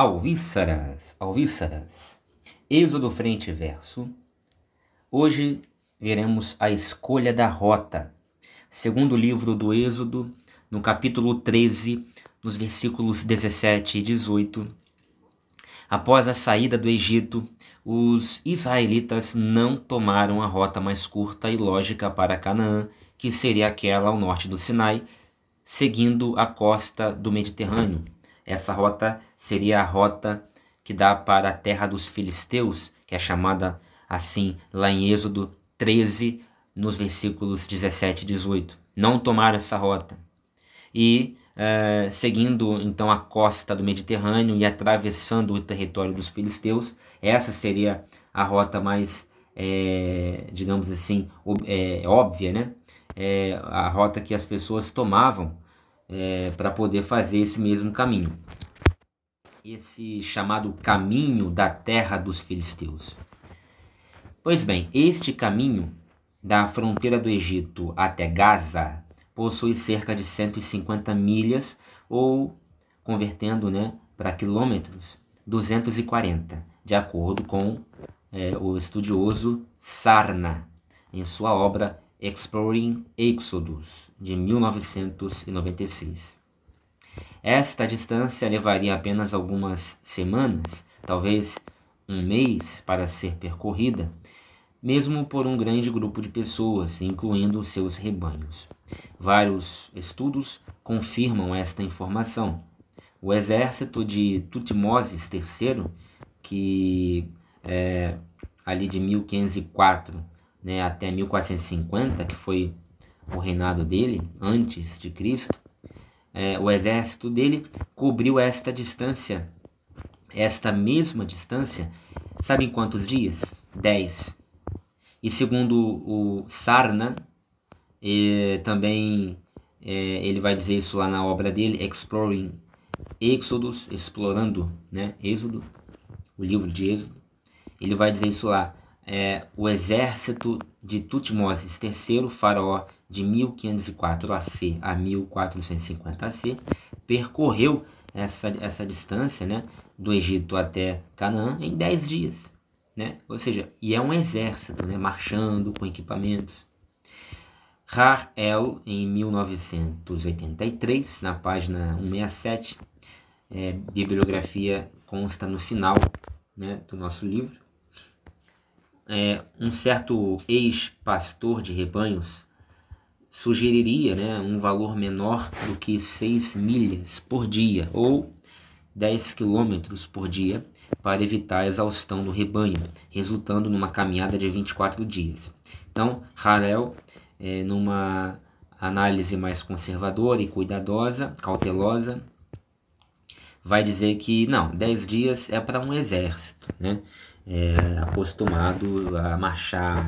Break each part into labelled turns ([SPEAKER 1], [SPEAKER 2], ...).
[SPEAKER 1] Alvíceras, Alvíceras, Êxodo frente e verso. Hoje veremos a escolha da rota, segundo livro do Êxodo, no capítulo 13, nos versículos 17 e 18. Após a saída do Egito, os israelitas não tomaram a rota mais curta e lógica para Canaã, que seria aquela ao norte do Sinai, seguindo a costa do Mediterrâneo. Essa rota seria a rota que dá para a terra dos filisteus, que é chamada assim lá em Êxodo 13, nos versículos 17 e 18. Não tomar essa rota. E eh, seguindo então a costa do Mediterrâneo e atravessando o território dos filisteus, essa seria a rota mais, é, digamos assim, é, óbvia, né? a rota que as pessoas tomavam é, para poder fazer esse mesmo caminho. Esse chamado caminho da terra dos filisteus. Pois bem, este caminho da fronteira do Egito até Gaza possui cerca de 150 milhas, ou convertendo né, para quilômetros, 240, de acordo com é, o estudioso Sarna, em sua obra Exploring Exodus, de 1996. Esta distância levaria apenas algumas semanas, talvez um mês, para ser percorrida, mesmo por um grande grupo de pessoas, incluindo seus rebanhos. Vários estudos confirmam esta informação. O exército de Tutmoses III, que é ali de 1504 né, até 1450, que foi o reinado dele, antes de Cristo, é, o exército dele cobriu esta distância, esta mesma distância, sabe em quantos dias? 10. E segundo o Sarna, e também é, ele vai dizer isso lá na obra dele, Exploring Exodus, explorando, né? Êxodo, o livro de Êxodo. Ele vai dizer isso lá é, o exército de Tutmoses III, faraó de 1504 AC a 1450 AC, percorreu essa, essa distância né, do Egito até Canaã em 10 dias. Né? Ou seja, e é um exército né, marchando com equipamentos. Har El, em 1983, na página 167, é, bibliografia consta no final né, do nosso livro, é, um certo ex-pastor de rebanhos sugeriria né, um valor menor do que 6 milhas por dia ou 10 quilômetros por dia para evitar a exaustão do rebanho, resultando numa caminhada de 24 dias. Então, Harel, é, numa análise mais conservadora e cuidadosa, cautelosa, vai dizer que não, 10 dias é para um exército, né? é, acostumado a marchar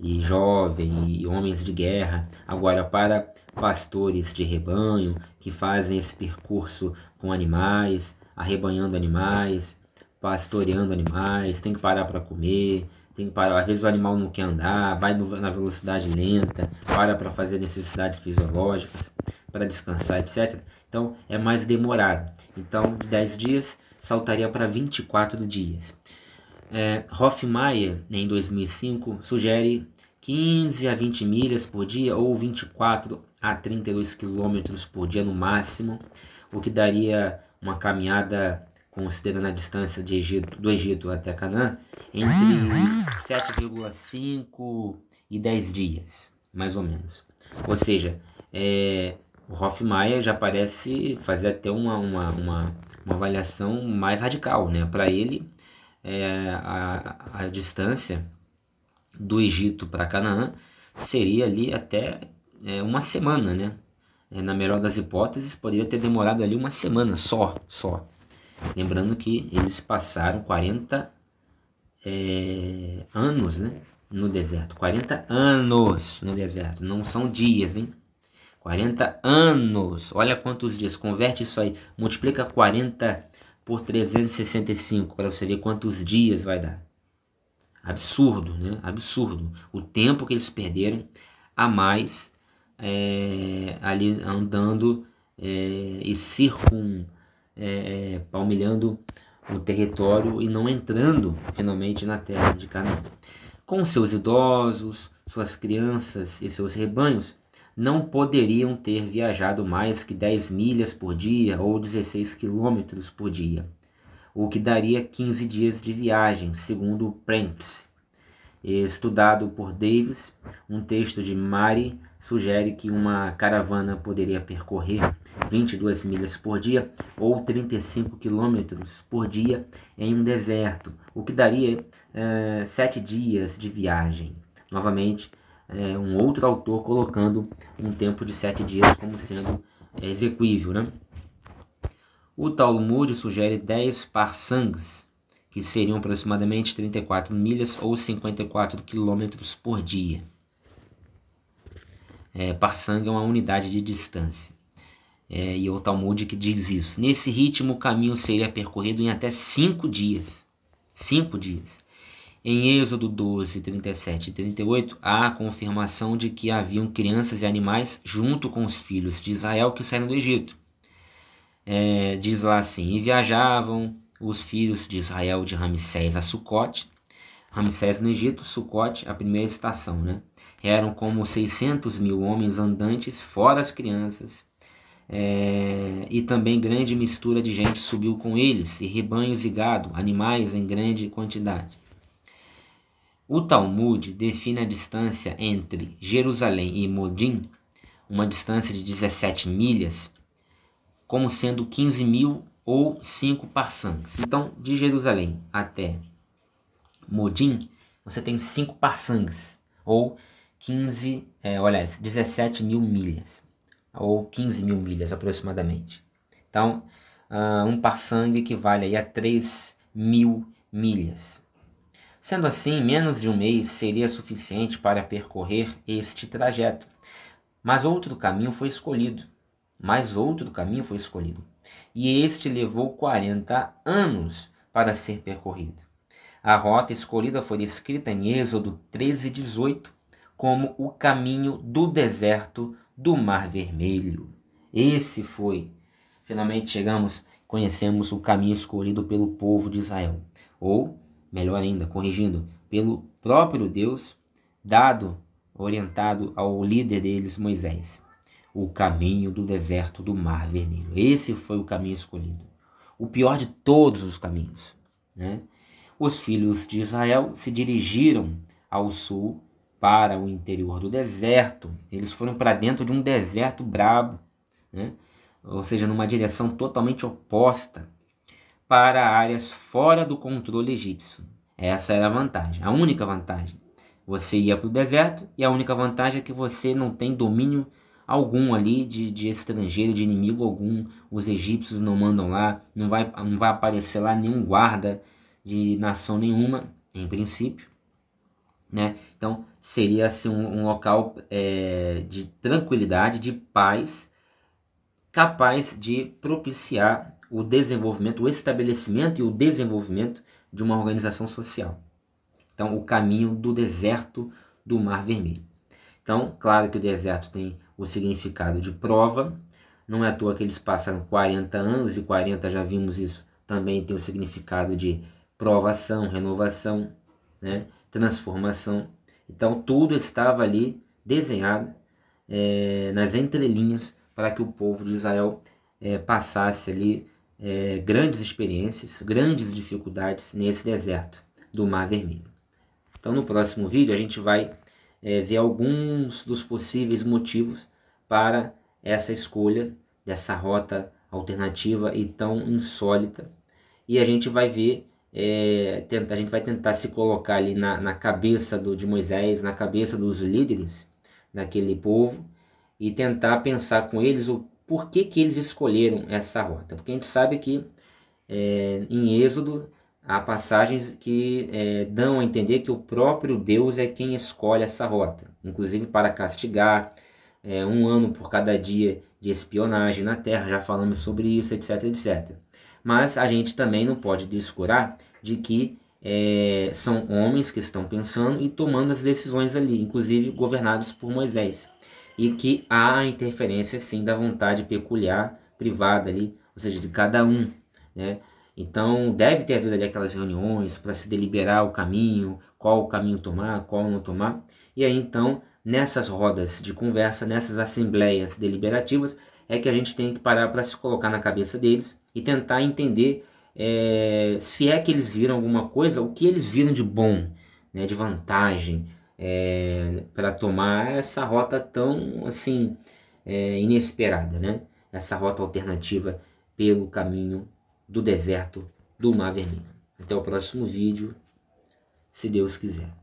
[SPEAKER 1] e, e jovem e homens de guerra. Agora, para pastores de rebanho que fazem esse percurso com animais, arrebanhando animais, pastoreando animais, tem que parar para comer, tem que parar. Às vezes o animal não quer andar, vai na velocidade lenta, para para fazer necessidades fisiológicas, para descansar, etc. Então é mais demorado. Então, de 10 dias, saltaria para 24 dias. É, Hoffmeier, em 2005, sugere 15 a 20 milhas por dia ou 24 a 32 quilômetros por dia no máximo, o que daria uma caminhada, considerando a distância Egito, do Egito até Canaã, entre 7,5 e 10 dias, mais ou menos. Ou seja, é, o Hoffmeier já parece fazer até uma, uma, uma, uma avaliação mais radical. Né? Para ele, é, a, a distância do Egito para Canaã seria ali até é, uma semana, né? É, na melhor das hipóteses, poderia ter demorado ali uma semana só, só. Lembrando que eles passaram 40 é, anos, né? No deserto. 40 anos no deserto. Não são dias, hein? 40 anos. Olha quantos dias. Converte isso aí. Multiplica 40 por 365 para você ver quantos dias vai dar. Absurdo, né? Absurdo. O tempo que eles perderam a mais é, ali andando é, e circun é, é palmilhando o território e não entrando finalmente na terra de Canaã. Com seus idosos, suas crianças e seus rebanhos, não poderiam ter viajado mais que 10 milhas por dia ou 16 quilômetros por dia, o que daria 15 dias de viagem, segundo Prentice. Estudado por Davis, um texto de Mari sugere que uma caravana poderia percorrer 22 milhas por dia ou 35 quilômetros por dia em um deserto, o que daria eh, 7 dias de viagem. Novamente, é, um outro autor colocando um tempo de sete dias como sendo é, exequível. Né? O Talmud sugere 10 parsangs, que seriam aproximadamente 34 milhas ou 54 quilômetros por dia. É, parsang é uma unidade de distância. É, e é o Talmud que diz isso. Nesse ritmo, o caminho seria percorrido em até 5 dias. 5 dias. Em Êxodo 12, 37 e 38, há a confirmação de que haviam crianças e animais junto com os filhos de Israel que saíram do Egito. É, diz lá assim: E viajavam os filhos de Israel de Ramsés a Sucote. Ramsés no Egito, Sucote, a primeira estação, né? Eram como 600 mil homens andantes, fora as crianças, é, e também grande mistura de gente subiu com eles, e rebanhos e gado, animais em grande quantidade. O Talmud define a distância entre Jerusalém e Modim, uma distância de 17 milhas, como sendo 15 mil ou 5 parsangs. Então, de Jerusalém até Modim, você tem 5 parsangs, ou 15, é, olha, 17 mil milhas, ou 15 mil milhas aproximadamente. Então, uh, um parsang equivale a 3 mil milhas. Sendo assim, menos de um mês seria suficiente para percorrer este trajeto. Mas outro caminho foi escolhido. Mas outro caminho foi escolhido. E este levou 40 anos para ser percorrido. A rota escolhida foi descrita em Êxodo 13, 18, como o caminho do deserto do Mar Vermelho. Esse foi. Finalmente chegamos, conhecemos o caminho escolhido pelo povo de Israel, ou melhor ainda, corrigindo, pelo próprio Deus, dado, orientado ao líder deles, Moisés. O caminho do deserto do Mar Vermelho. Esse foi o caminho escolhido. O pior de todos os caminhos. Né? Os filhos de Israel se dirigiram ao sul para o interior do deserto. Eles foram para dentro de um deserto brabo, né? ou seja, numa direção totalmente oposta para áreas fora do controle egípcio. Essa era a vantagem, a única vantagem. Você ia para o deserto e a única vantagem é que você não tem domínio algum ali de, de estrangeiro, de inimigo algum. Os egípcios não mandam lá, não vai, não vai aparecer lá nenhum guarda de nação nenhuma, em princípio. Né? Então seria assim, um, um local é, de tranquilidade, de paz, capaz de propiciar o desenvolvimento, o estabelecimento e o desenvolvimento de uma organização social. Então, o caminho do deserto do Mar Vermelho. Então, claro que o deserto tem o significado de prova, não é à toa que eles passaram 40 anos, e 40 já vimos isso, também tem o significado de provação, renovação, né? transformação. Então, tudo estava ali desenhado é, nas entrelinhas para que o povo de Israel é, passasse ali é, grandes experiências, grandes dificuldades nesse deserto do Mar Vermelho. Então, no próximo vídeo, a gente vai é, ver alguns dos possíveis motivos para essa escolha dessa rota alternativa e tão insólita. E a gente vai ver, é, tenta, a gente vai tentar se colocar ali na, na cabeça do, de Moisés, na cabeça dos líderes daquele povo e tentar pensar com eles o por que, que eles escolheram essa rota? Porque a gente sabe que é, em Êxodo há passagens que é, dão a entender que o próprio Deus é quem escolhe essa rota, inclusive para castigar é, um ano por cada dia de espionagem na Terra, já falamos sobre isso, etc, etc. Mas a gente também não pode descurar de que é, são homens que estão pensando e tomando as decisões ali, inclusive governados por Moisés e que há a interferência sim da vontade peculiar privada ali, ou seja, de cada um, né? Então deve ter havido ali aquelas reuniões para se deliberar o caminho, qual o caminho tomar, qual não tomar. E aí então nessas rodas de conversa, nessas assembleias deliberativas, é que a gente tem que parar para se colocar na cabeça deles e tentar entender é, se é que eles viram alguma coisa, o que eles viram de bom, né, de vantagem, é, para tomar essa rota tão assim é, inesperada, né? Essa rota alternativa pelo caminho do deserto do Mar Vermelho. Até o próximo vídeo, se Deus quiser.